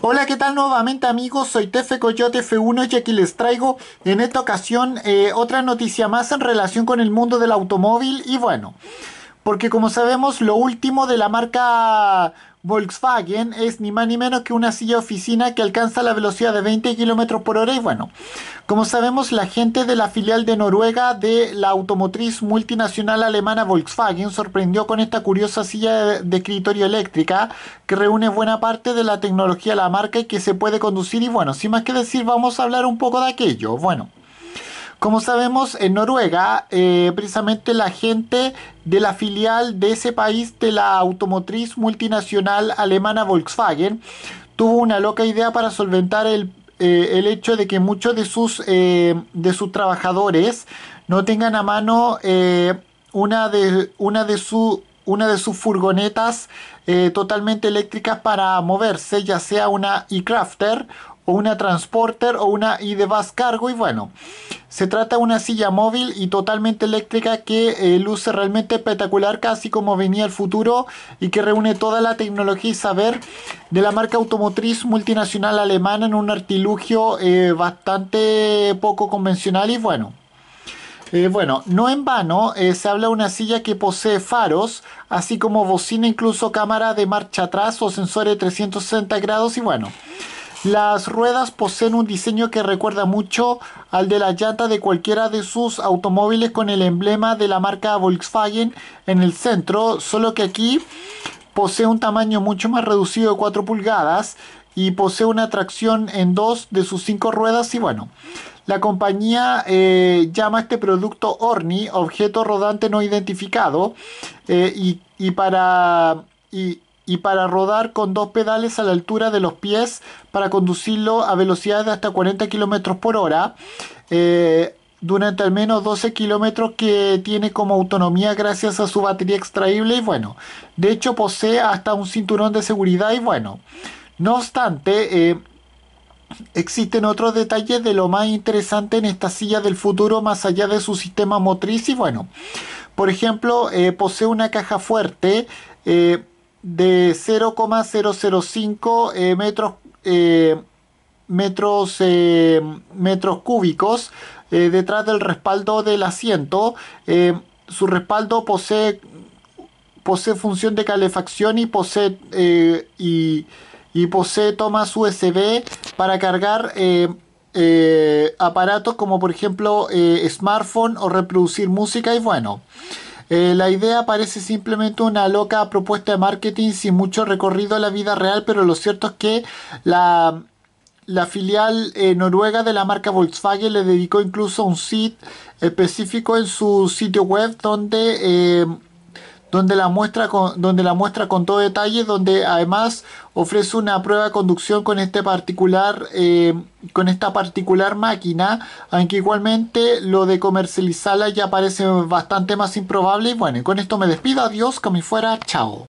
Hola, ¿qué tal nuevamente amigos? Soy Tefe Coyote F1 y aquí les traigo en esta ocasión eh, otra noticia más en relación con el mundo del automóvil y bueno, porque como sabemos lo último de la marca Volkswagen es ni más ni menos que una silla oficina que alcanza la velocidad de 20 km por hora. Y bueno, como sabemos, la gente de la filial de Noruega de la automotriz multinacional alemana Volkswagen sorprendió con esta curiosa silla de, de escritorio eléctrica que reúne buena parte de la tecnología de la marca y que se puede conducir. Y bueno, sin más que decir, vamos a hablar un poco de aquello. Bueno. Como sabemos, en Noruega, eh, precisamente la gente de la filial de ese país de la automotriz multinacional alemana Volkswagen tuvo una loca idea para solventar el, eh, hecho de que muchos de sus, eh, de sus trabajadores no tengan a mano una de, una de sus una de sus furgonetas totalmente eléctricas para moverse, ya sea una e-crafter o una transporter o una de Bus Cargo y bueno, se trata de una silla móvil y totalmente eléctrica que eh, luce realmente espectacular casi como venía el futuro y que reúne toda la tecnología y saber de la marca automotriz multinacional alemana en un artilugio eh, bastante poco convencional y bueno. Eh, bueno, no en vano se habla de una silla que posee faros, así como bocina, incluso cámara de marcha atrás o sensores 360 grados y bueno. Las ruedas poseen un diseño que recuerda mucho al de la llanta de cualquiera de sus automóviles con el emblema de la marca Volkswagen en el centro, solo que aquí posee un tamaño mucho más reducido de 4 pulgadas y posee una tracción en dos de sus cinco ruedas y bueno. La compañía eh, llama este producto ORNI, objeto rodante no identificado, eh, y, para, y para rodar con dos pedales a la altura de los pies para conducirlo a velocidades de hasta 40 km por hora eh, durante al menos 12 kilómetros que tiene como autonomía gracias a su batería extraíble y bueno, de hecho posee hasta un cinturón de seguridad y bueno, no obstante, eh, existen otros detalles de lo más interesante en esta silla del futuro más allá de su sistema motriz y bueno, por ejemplo, eh, posee una caja fuerte. Eh, de 0,005 eh, metros, eh, metros, eh, metros cúbicos detrás del respaldo del asiento. su respaldo posee, posee función de calefacción y posee, y, posee tomas USB para cargar aparatos como por ejemplo smartphone o reproducir música y bueno. Eh, la idea parece simplemente una loca propuesta de marketing sin mucho recorrido a la vida real, pero lo cierto es que la, filial eh, noruega de la marca Volkswagen le dedicó incluso un sit específico en su sitio web donde... Eh, donde la muestra con, donde la muestra con todo detalle, donde además ofrece una prueba de conducción con este particular eh, con esta particular máquina, aunque igualmente lo de comercializarla ya parece bastante más improbable. Y bueno, con esto me despido, adiós, como fuera, chao.